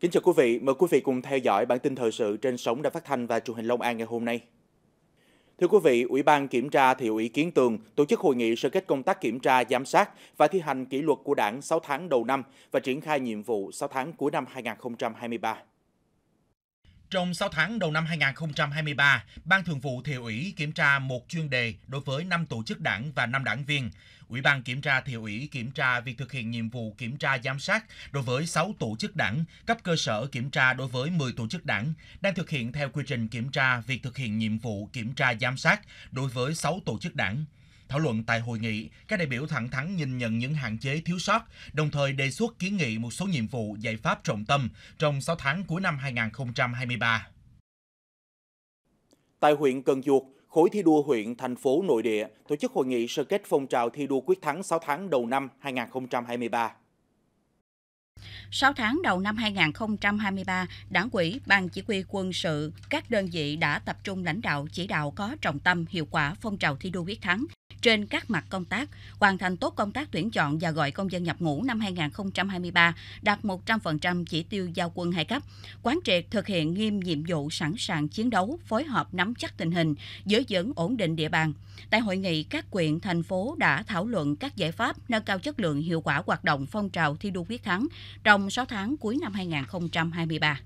Kính chào quý vị, mời quý vị cùng theo dõi bản tin thời sự trên sóng Đài Phát thanh và Truyền hình Long An ngày hôm nay. Thưa quý vị, Ủy ban kiểm tra thị ủy Kiến Tường tổ chức hội nghị sơ kết công tác kiểm tra, giám sát và thi hành kỷ luật của Đảng 6 tháng đầu năm và triển khai nhiệm vụ 6 tháng cuối năm 2023. Trong 6 tháng đầu năm 2023, Ban Thường vụ Thị ủy kiểm tra một chuyên đề đối với 5 tổ chức đảng và 5 đảng viên. Ủy ban Kiểm tra Thị ủy kiểm tra việc thực hiện nhiệm vụ kiểm tra giám sát đối với 6 tổ chức đảng, cấp cơ sở kiểm tra đối với 10 tổ chức đảng, đang thực hiện theo quy trình kiểm tra việc thực hiện nhiệm vụ kiểm tra giám sát đối với 6 tổ chức đảng. Thảo luận tại hội nghị, các đại biểu thẳng thắn nhìn nhận những hạn chế thiếu sót, đồng thời đề xuất kiến nghị một số nhiệm vụ giải pháp trọng tâm trong 6 tháng cuối năm 2023. Tại huyện Cần Duộc, khối thi đua huyện, thành phố nội địa tổ chức hội nghị sơ kết phong trào thi đua quyết thắng 6 tháng đầu năm 2023. 6 tháng đầu năm 2023, Đảng quỹ Ban Chỉ huy quân sự, các đơn vị đã tập trung lãnh đạo chỉ đạo có trọng tâm hiệu quả phong trào thi đua quyết thắng, trên các mặt công tác, hoàn thành tốt công tác tuyển chọn và gọi công dân nhập ngũ năm 2023, đạt 100% chỉ tiêu giao quân hai cấp, quán triệt thực hiện nghiêm nhiệm vụ sẵn sàng chiến đấu, phối hợp nắm chắc tình hình, giữ vững ổn định địa bàn. Tại hội nghị, các quyện, thành phố đã thảo luận các giải pháp nâng cao chất lượng hiệu quả hoạt động phong trào thi đua quyết thắng trong 6 tháng cuối năm 2023.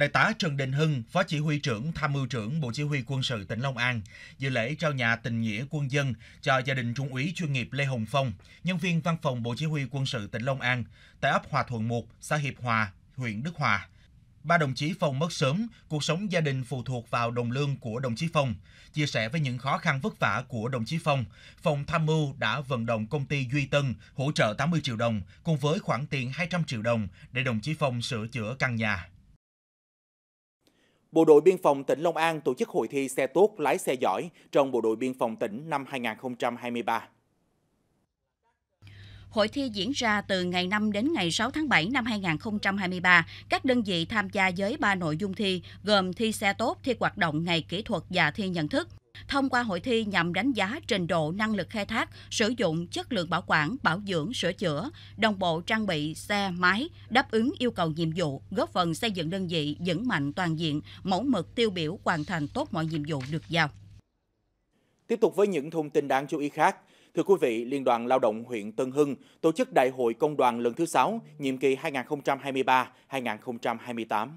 Đại tá Trần Đình Hưng, Phó Chỉ huy trưởng Tham mưu trưởng Bộ Chỉ huy Quân sự tỉnh Long An, dự lễ trao nhà tình nghĩa quân dân cho gia đình Trung úy chuyên nghiệp Lê Hồng Phong, nhân viên văn phòng Bộ Chỉ huy Quân sự tỉnh Long An, tại ấp Hòa Thuận 1, xã Hiệp Hòa, huyện Đức Hòa. Ba đồng chí Phong mất sớm, cuộc sống gia đình phụ thuộc vào đồng lương của đồng chí Phong. Chia sẻ với những khó khăn vất vả của đồng chí Phong, Phòng Tham mưu đã vận động công ty Duy Tân hỗ trợ 80 triệu đồng cùng với khoản tiền 200 triệu đồng để đồng chí Phong sửa chữa căn nhà. Bộ đội Biên phòng tỉnh Long An tổ chức hội thi xe tốt lái xe giỏi trong Bộ đội Biên phòng tỉnh năm 2023. Hội thi diễn ra từ ngày 5 đến ngày 6 tháng 7 năm 2023. Các đơn vị tham gia với 3 nội dung thi gồm thi xe tốt, thi hoạt động ngày kỹ thuật và thi nhận thức thông qua hội thi nhằm đánh giá trình độ năng lực khai thác, sử dụng chất lượng bảo quản, bảo dưỡng, sửa chữa, đồng bộ trang bị xe, máy, đáp ứng yêu cầu nhiệm vụ, góp phần xây dựng đơn vị vững mạnh toàn diện, mẫu mực tiêu biểu hoàn thành tốt mọi nhiệm vụ được giao. Tiếp tục với những thông tin đáng chú ý khác, Thưa quý vị, Liên đoàn Lao động huyện Tân Hưng tổ chức Đại hội Công đoàn lần thứ 6, nhiệm kỳ 2023-2028.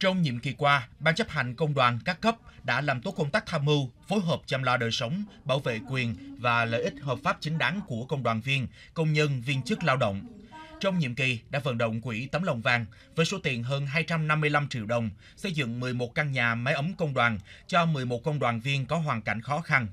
Trong nhiệm kỳ qua, Ban chấp hành công đoàn các cấp đã làm tốt công tác tham mưu, phối hợp chăm lo đời sống, bảo vệ quyền và lợi ích hợp pháp chính đáng của công đoàn viên, công nhân, viên chức lao động. Trong nhiệm kỳ đã vận động quỹ tấm lòng vàng với số tiền hơn 255 triệu đồng, xây dựng 11 căn nhà máy ấm công đoàn cho 11 công đoàn viên có hoàn cảnh khó khăn.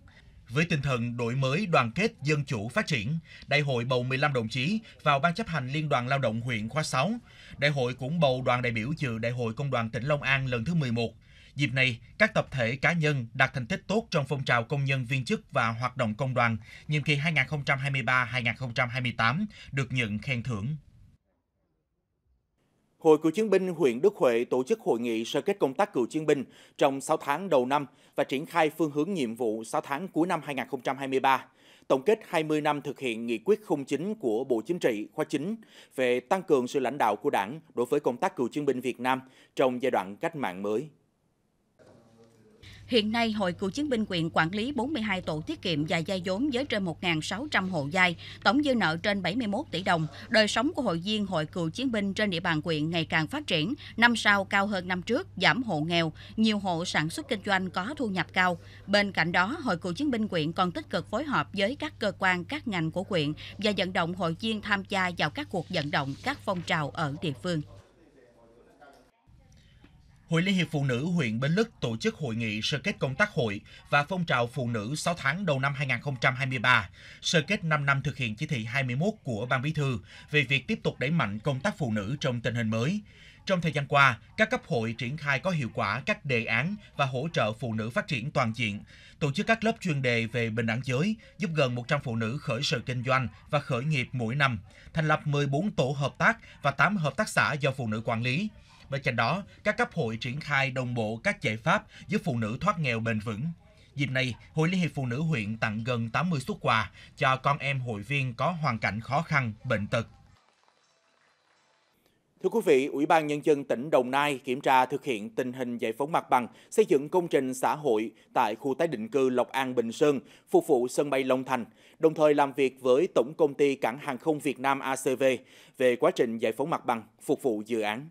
Với tinh thần đổi mới đoàn kết dân chủ phát triển, đại hội bầu 15 đồng chí vào Ban chấp hành Liên đoàn Lao động huyện khóa 6. Đại hội cũng bầu đoàn đại biểu dự Đại hội Công đoàn tỉnh Long An lần thứ 11. Dịp này, các tập thể cá nhân đạt thành tích tốt trong phong trào công nhân viên chức và hoạt động công đoàn nhiệm kỳ 2023-2028 được nhận khen thưởng. Hội Cựu chiến binh huyện Đức Huệ tổ chức hội nghị sơ kết công tác cựu chiến binh trong 6 tháng đầu năm và triển khai phương hướng nhiệm vụ 6 tháng cuối năm 2023, tổng kết 20 năm thực hiện nghị quyết 09 của Bộ Chính trị khóa 9 về tăng cường sự lãnh đạo của Đảng đối với công tác cựu chiến binh Việt Nam trong giai đoạn cách mạng mới. Hiện nay, Hội Cựu chiến binh quyện quản lý 42 tổ tiết kiệm và gia vốn với trên 1.600 hộ giai, tổng dư nợ trên 71 tỷ đồng. Đời sống của hội viên Hội Cựu chiến binh trên địa bàn quyện ngày càng phát triển, năm sau cao hơn năm trước, giảm hộ nghèo, nhiều hộ sản xuất kinh doanh có thu nhập cao. Bên cạnh đó, Hội Cựu chiến binh quyện còn tích cực phối hợp với các cơ quan, các ngành của quyện và vận động hội viên tham gia vào các cuộc vận động các phong trào ở địa phương. Hội Liên hiệp Phụ nữ huyện Bến Lức tổ chức hội nghị sơ kết công tác hội và phong trào phụ nữ 6 tháng đầu năm 2023, sơ kết 5 năm thực hiện chỉ thị 21 của Ban Bí thư về việc tiếp tục đẩy mạnh công tác phụ nữ trong tình hình mới. Trong thời gian qua, các cấp hội triển khai có hiệu quả các đề án và hỗ trợ phụ nữ phát triển toàn diện, tổ chức các lớp chuyên đề về bình đẳng giới, giúp gần 100 phụ nữ khởi sự kinh doanh và khởi nghiệp mỗi năm, thành lập 14 tổ hợp tác và 8 hợp tác xã do phụ nữ quản lý. Bên cạnh đó, các cấp hội triển khai đồng bộ các giải pháp giúp phụ nữ thoát nghèo bền vững. Dịp này, Hội Liên hiệp Phụ nữ huyện tặng gần 80 xuất quà cho con em hội viên có hoàn cảnh khó khăn, bệnh tật. Thưa quý vị, Ủy ban Nhân dân tỉnh Đồng Nai kiểm tra thực hiện tình hình giải phóng mặt bằng, xây dựng công trình xã hội tại khu tái định cư Lộc An Bình Sơn, phục vụ sân bay Long Thành, đồng thời làm việc với Tổng Công ty Cảng Hàng không Việt Nam ACV về quá trình giải phóng mặt bằng, phục vụ dự án.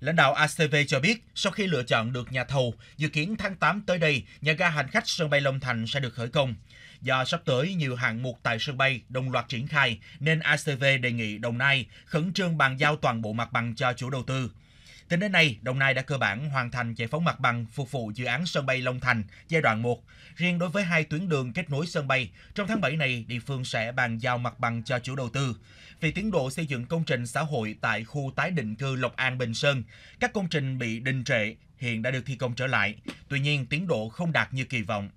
Lãnh đạo ACV cho biết, sau khi lựa chọn được nhà thầu, dự kiến tháng 8 tới đây, nhà ga hành khách sân bay Long Thành sẽ được khởi công. Do sắp tới nhiều hạng mục tại sân bay đồng loạt triển khai, nên ACV đề nghị Đồng Nai khẩn trương bàn giao toàn bộ mặt bằng cho chủ đầu tư. Tính đến nay, Đồng Nai đã cơ bản hoàn thành giải phóng mặt bằng phục vụ dự án sân bay Long Thành giai đoạn 1. Riêng đối với hai tuyến đường kết nối sân bay, trong tháng 7 này, địa phương sẽ bàn giao mặt bằng cho chủ đầu tư. Về tiến độ xây dựng công trình xã hội tại khu tái định cư Lộc An Bình Sơn, các công trình bị đình trệ hiện đã được thi công trở lại. Tuy nhiên, tiến độ không đạt như kỳ vọng.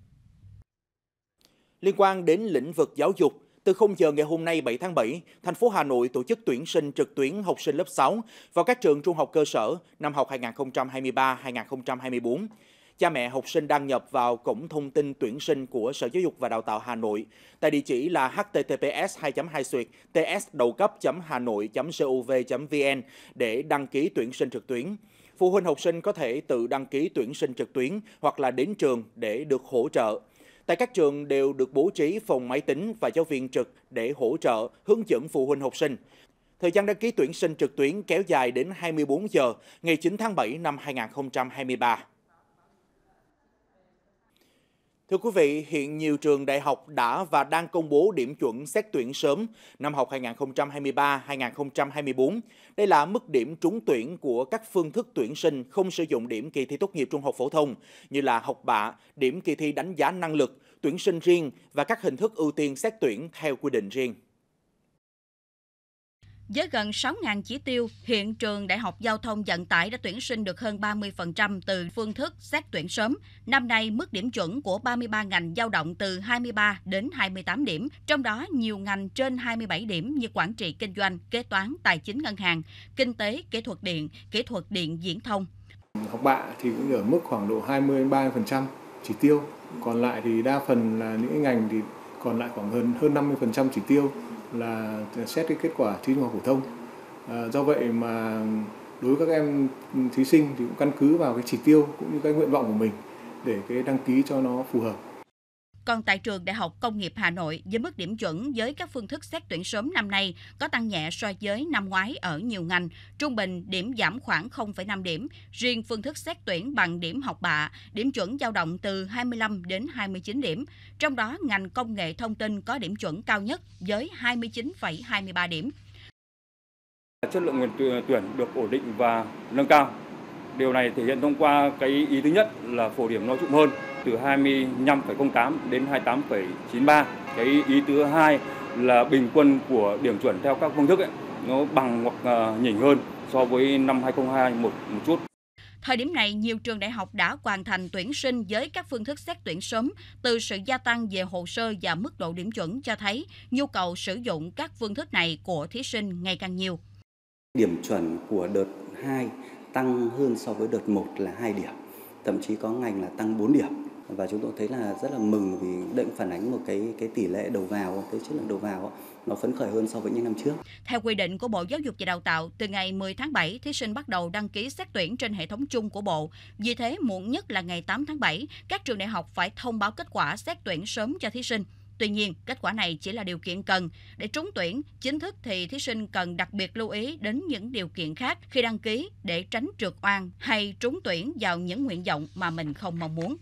Liên quan đến lĩnh vực giáo dục, từ 0 giờ ngày hôm nay 7 tháng 7, thành phố Hà Nội tổ chức tuyển sinh trực tuyến học sinh lớp 6 vào các trường trung học cơ sở năm học 2023-2024. Cha mẹ học sinh đăng nhập vào cổng thông tin tuyển sinh của Sở Giáo dục và Đào tạo Hà Nội tại địa chỉ là https 2 2 tsdầu cấp hà nội gov vn để đăng ký tuyển sinh trực tuyến phụ huynh học sinh có thể tự đăng ký tuyển sinh trực tuyến hoặc là đến trường để được hỗ trợ. Tại các trường đều được bố trí phòng máy tính và giáo viên trực để hỗ trợ, hướng dẫn phụ huynh học sinh. Thời gian đăng ký tuyển sinh trực tuyến kéo dài đến 24 giờ ngày 9 tháng 7 năm 2023. Thưa quý vị, hiện nhiều trường đại học đã và đang công bố điểm chuẩn xét tuyển sớm năm học 2023-2024. Đây là mức điểm trúng tuyển của các phương thức tuyển sinh không sử dụng điểm kỳ thi tốt nghiệp trung học phổ thông như là học bạ, điểm kỳ thi đánh giá năng lực, tuyển sinh riêng và các hình thức ưu tiên xét tuyển theo quy định riêng. Với gần 6.000 chỉ tiêu, hiện trường Đại học Giao thông Vận tải đã tuyển sinh được hơn 30% từ phương thức xét tuyển sớm. Năm nay, mức điểm chuẩn của 33 ngành dao động từ 23 đến 28 điểm, trong đó nhiều ngành trên 27 điểm như quản trị kinh doanh, kế toán, tài chính ngân hàng, kinh tế, kỹ thuật điện, kỹ thuật điện diễn thông. Học bạ thì cũng ở mức khoảng độ 20-30% chỉ tiêu, còn lại thì đa phần là những ngành thì còn lại khoảng hơn hơn 50% chỉ tiêu là xét cái kết quả thi trung học phổ thông à, do vậy mà đối với các em thí sinh thì cũng căn cứ vào cái chỉ tiêu cũng như cái nguyện vọng của mình để cái đăng ký cho nó phù hợp còn tại trường Đại học Công nghiệp Hà Nội, với mức điểm chuẩn với các phương thức xét tuyển sớm năm nay có tăng nhẹ so với năm ngoái ở nhiều ngành, trung bình điểm giảm khoảng 0,5 điểm. Riêng phương thức xét tuyển bằng điểm học bạ, điểm chuẩn dao động từ 25 đến 29 điểm. Trong đó, ngành công nghệ thông tin có điểm chuẩn cao nhất với 29,23 điểm. Chất lượng nguồn tuyển được ổn định và nâng cao. Điều này thể hiện thông qua cái ý thứ nhất là phổ điểm nó trụng hơn, từ 25,08 đến 28,93. Cái ý thứ hai là bình quân của điểm chuẩn theo các phương thức ấy, nó bằng hoặc ờ, nhỉnh hơn so với năm 2021 một, chút. Thời điểm này, nhiều trường đại học đã hoàn thành tuyển sinh với các phương thức xét tuyển sớm. Từ sự gia tăng về hồ sơ và mức độ điểm chuẩn cho thấy nhu cầu sử dụng các phương thức này của thí sinh ngày càng nhiều. Điểm chuẩn của đợt 2 tăng hơn so với đợt 1 là 2 điểm, thậm chí có ngành là tăng 4 điểm và chúng tôi thấy là rất là mừng vì định phản ánh một cái cái tỷ lệ đầu vào cái chất lượng đầu vào nó phấn khởi hơn so với những năm trước. Theo quy định của Bộ Giáo dục và Đào tạo, từ ngày 10 tháng 7, thí sinh bắt đầu đăng ký xét tuyển trên hệ thống chung của Bộ. Vì thế, muộn nhất là ngày 8 tháng 7, các trường đại học phải thông báo kết quả xét tuyển sớm cho thí sinh. Tuy nhiên, kết quả này chỉ là điều kiện cần. Để trúng tuyển, chính thức thì thí sinh cần đặc biệt lưu ý đến những điều kiện khác khi đăng ký để tránh trượt oan hay trúng tuyển vào những nguyện vọng mà mình không mong muốn.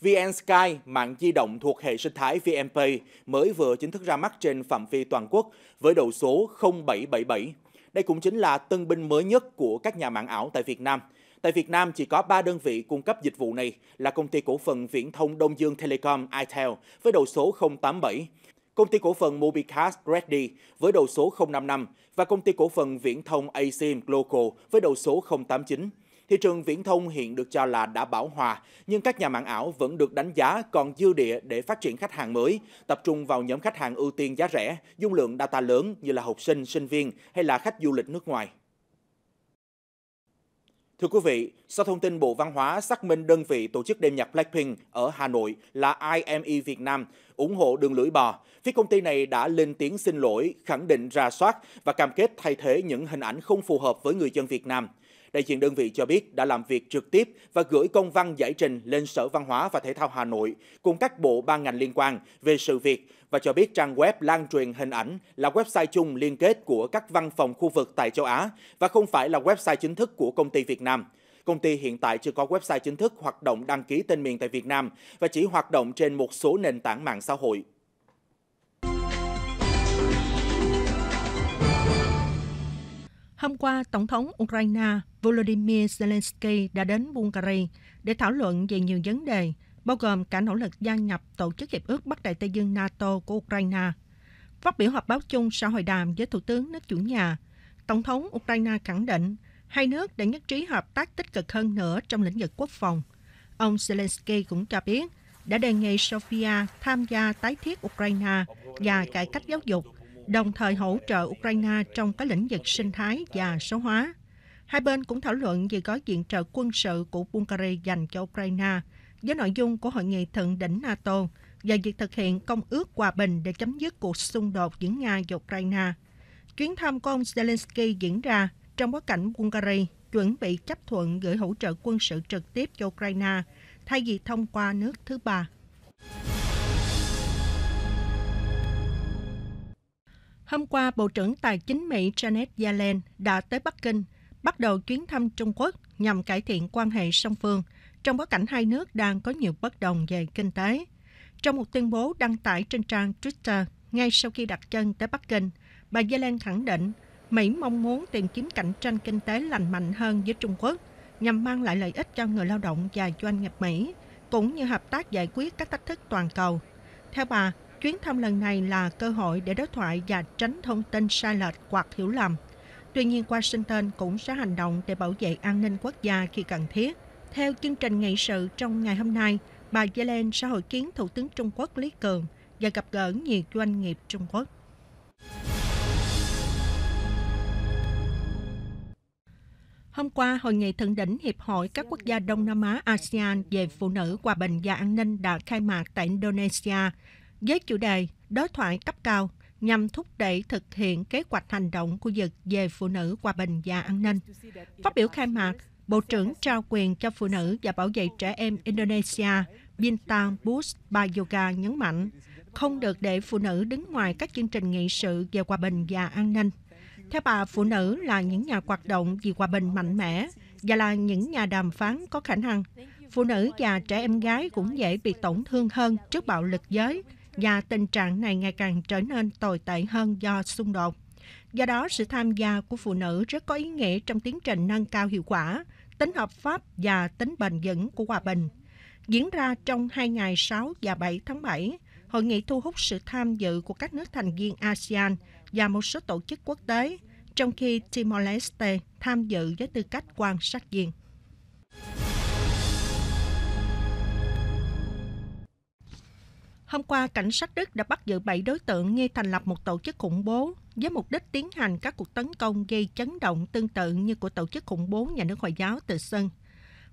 VnSky, mạng di động thuộc hệ sinh thái VNPay, mới vừa chính thức ra mắt trên phạm vi toàn quốc với đầu số 0777. Đây cũng chính là tân binh mới nhất của các nhà mạng ảo tại Việt Nam. Tại Việt Nam chỉ có 3 đơn vị cung cấp dịch vụ này là công ty cổ phần viễn thông Đông Dương Telecom Itel với đầu số 087, công ty cổ phần Mobicast Reddy với đầu số 055 và công ty cổ phần viễn thông Asim Global với đầu số 089. Thị trường viễn thông hiện được cho là đã bão hòa, nhưng các nhà mạng ảo vẫn được đánh giá còn dư địa để phát triển khách hàng mới, tập trung vào nhóm khách hàng ưu tiên giá rẻ, dung lượng data lớn như là học sinh, sinh viên hay là khách du lịch nước ngoài. Thưa quý vị, sau thông tin Bộ Văn hóa xác minh đơn vị tổ chức đêm nhạc Blackpink ở Hà Nội là IME Việt Nam ủng hộ đường lưỡi bò, phía công ty này đã lên tiếng xin lỗi, khẳng định ra soát và cam kết thay thế những hình ảnh không phù hợp với người dân Việt Nam. Đại diện đơn vị cho biết đã làm việc trực tiếp và gửi công văn giải trình lên Sở Văn hóa và Thể thao Hà Nội cùng các bộ ban ngành liên quan về sự việc và cho biết trang web lan truyền hình ảnh là website chung liên kết của các văn phòng khu vực tại châu Á và không phải là website chính thức của công ty Việt Nam. Công ty hiện tại chưa có website chính thức hoạt động đăng ký tên miền tại Việt Nam và chỉ hoạt động trên một số nền tảng mạng xã hội. Hôm qua, Tổng thống Ukraine Volodymyr Zelensky đã đến Bulgaria để thảo luận về nhiều vấn đề, bao gồm cả nỗ lực gia nhập Tổ chức Hiệp ước Bắc Đại Tây Dương NATO của Ukraine. Phát biểu họp báo chung sau hội đàm với Thủ tướng nước chủ nhà, Tổng thống Ukraine khẳng định hai nước đã nhất trí hợp tác tích cực hơn nữa trong lĩnh vực quốc phòng. Ông Zelensky cũng cho biết đã đề nghị Sofia tham gia tái thiết Ukraine và cải cách giáo dục đồng thời hỗ trợ Ukraine trong các lĩnh vực sinh thái và số hóa. Hai bên cũng thảo luận về gói viện trợ quân sự của Bulgaria dành cho Ukraine với nội dung của hội nghị thượng đỉnh NATO và việc thực hiện công ước hòa bình để chấm dứt cuộc xung đột giữa Nga và Ukraine. Chuyến thăm của ông Zelensky diễn ra trong bối cảnh Bulgaria chuẩn bị chấp thuận gửi hỗ trợ quân sự trực tiếp cho Ukraine thay vì thông qua nước thứ ba. Hôm qua, Bộ trưởng Tài chính Mỹ Janet Yellen đã tới Bắc Kinh, bắt đầu chuyến thăm Trung Quốc nhằm cải thiện quan hệ song phương, trong bối cảnh hai nước đang có nhiều bất đồng về kinh tế. Trong một tuyên bố đăng tải trên trang Twitter ngay sau khi đặt chân tới Bắc Kinh, bà Yellen khẳng định Mỹ mong muốn tìm kiếm cạnh tranh kinh tế lành mạnh hơn với Trung Quốc nhằm mang lại lợi ích cho người lao động và doanh nghiệp Mỹ, cũng như hợp tác giải quyết các thách thức toàn cầu. Theo bà, Chuyến thăm lần này là cơ hội để đối thoại và tránh thông tin sai lệch hoặc hiểu lầm. Tuy nhiên, Washington cũng sẽ hành động để bảo vệ an ninh quốc gia khi cần thiết. Theo chương trình nghị sự trong ngày hôm nay, bà Yellen sẽ hội kiến Thủ tướng Trung Quốc Lý Cường và gặp gỡ nhiều doanh nghiệp Trung Quốc. Hôm qua, Hội nghị thượng đỉnh Hiệp hội các quốc gia Đông Nam Á ASEAN về phụ nữ, hòa bình và an ninh đã khai mạc tại Indonesia với chủ đề Đối thoại cấp cao nhằm thúc đẩy thực hiện kế hoạch hành động của vực về phụ nữ, hòa bình và an ninh. Phát biểu khai mạc, Bộ trưởng trao quyền cho phụ nữ và bảo vệ trẻ em Indonesia Bintang Bus Bayoga nhấn mạnh, không được để phụ nữ đứng ngoài các chương trình nghị sự về hòa bình và an ninh. Theo bà, phụ nữ là những nhà hoạt động vì hòa bình mạnh mẽ và là những nhà đàm phán có khả năng. Phụ nữ và trẻ em gái cũng dễ bị tổn thương hơn trước bạo lực giới và tình trạng này ngày càng trở nên tồi tệ hơn do xung đột. Do đó, sự tham gia của phụ nữ rất có ý nghĩa trong tiến trình nâng cao hiệu quả, tính hợp pháp và tính bền vững của hòa bình. Diễn ra trong hai ngày 6 và 7 tháng 7, hội nghị thu hút sự tham dự của các nước thành viên ASEAN và một số tổ chức quốc tế, trong khi Timor-Leste tham dự với tư cách quan sát viên. Hôm qua, cảnh sát Đức đã bắt giữ 7 đối tượng nghi thành lập một tổ chức khủng bố với mục đích tiến hành các cuộc tấn công gây chấn động tương tự như của tổ chức khủng bố nhà nước Hồi giáo Tự xưng.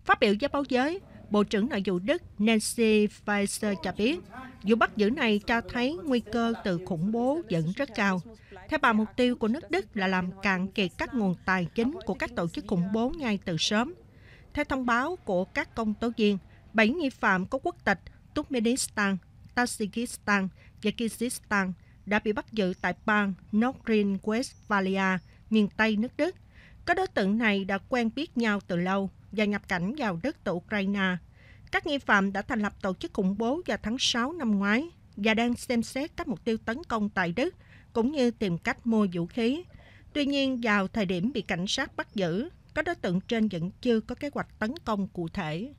Phát biểu với báo giới, Bộ trưởng Nội vụ Đức Nancy Faeser cho biết, vụ bắt giữ này cho thấy nguy cơ từ khủng bố vẫn rất cao. Theo bà, mục tiêu của nước Đức là làm cạn kiệt các nguồn tài chính của các tổ chức khủng bố ngay từ sớm. Theo thông báo của các công tố viên, 7 nghi phạm có quốc tịch Turkmenistan, Tajikistan và Kyrgyzstan đã bị bắt giữ tại bang Northern Westphalia, miền Tây nước Đức. Các đối tượng này đã quen biết nhau từ lâu và nhập cảnh vào đất từ Ukraine. Các nghi phạm đã thành lập tổ chức khủng bố vào tháng 6 năm ngoái và đang xem xét các mục tiêu tấn công tại Đức, cũng như tìm cách mua vũ khí. Tuy nhiên, vào thời điểm bị cảnh sát bắt giữ, các đối tượng trên vẫn chưa có kế hoạch tấn công cụ thể.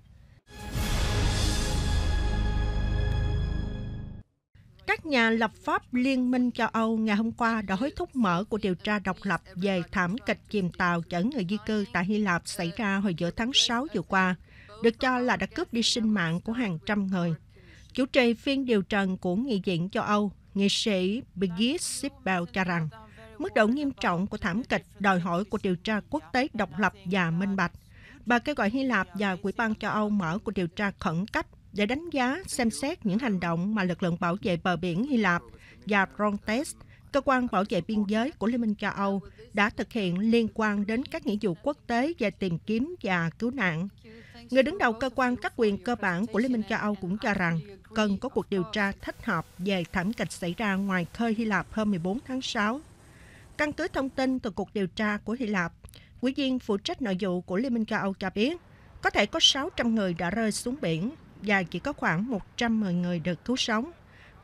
Các nhà lập pháp Liên minh châu Âu ngày hôm qua đã hối thúc mở của điều tra độc lập về thảm kịch chìm tàu chở người di cư tại Hy Lạp xảy ra hồi giữa tháng 6 vừa qua, được cho là đã cướp đi sinh mạng của hàng trăm người. Chủ trì phiên điều trần của Nghị viện châu Âu, nghị sĩ Birgit Sippel cho rằng mức độ nghiêm trọng của thảm kịch đòi hỏi của điều tra quốc tế độc lập và minh bạch. Bà kêu gọi Hy Lạp và Quỹ ban châu Âu mở của điều tra khẩn cấp để đánh giá, xem xét những hành động mà lực lượng bảo vệ bờ biển Hy Lạp và Frontex, cơ quan bảo vệ biên giới của Liên minh châu Âu, đã thực hiện liên quan đến các nghĩa vụ quốc tế về tìm kiếm và cứu nạn. Người đứng đầu cơ quan các quyền cơ bản của Liên minh châu Âu cũng cho rằng cần có cuộc điều tra thích hợp về thảm kịch xảy ra ngoài khơi Hy Lạp hôm 14 tháng 6. Căn cứ thông tin từ cuộc điều tra của Hy Lạp, Quỹ viên phụ trách nội vụ của Liên minh châu Âu cho biết, có thể có 600 người đã rơi xuống biển và chỉ có khoảng 110 người được cứu sống.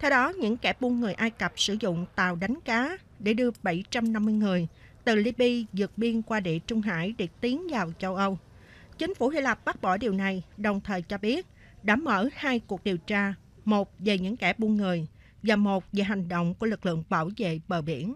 Theo đó, những kẻ buôn người Ai Cập sử dụng tàu đánh cá để đưa 750 người từ Libya vượt biên qua địa Trung Hải để tiến vào châu Âu. Chính phủ Hy Lạp bác bỏ điều này, đồng thời cho biết đã mở hai cuộc điều tra, một về những kẻ buôn người và một về hành động của lực lượng bảo vệ bờ biển.